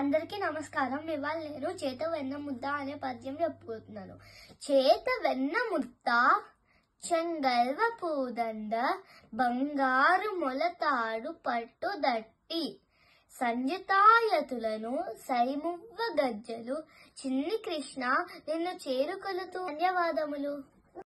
అందరికీ నమస్కారం ఇవాళ నేను చేత వెన్న ముద్ద అనే పద్యం చెప్పుకుంటున్నాను చేత వెన్న ముద్ద చెంగల్వ పూదండ బంగారు మొలతాడు పట్టుదట్టి సంజతాయతులను సైమువ్వ గజ్జలు చిన్ని కృష్ణ నిన్ను చేరుకొలుతూ ధన్యవాదములు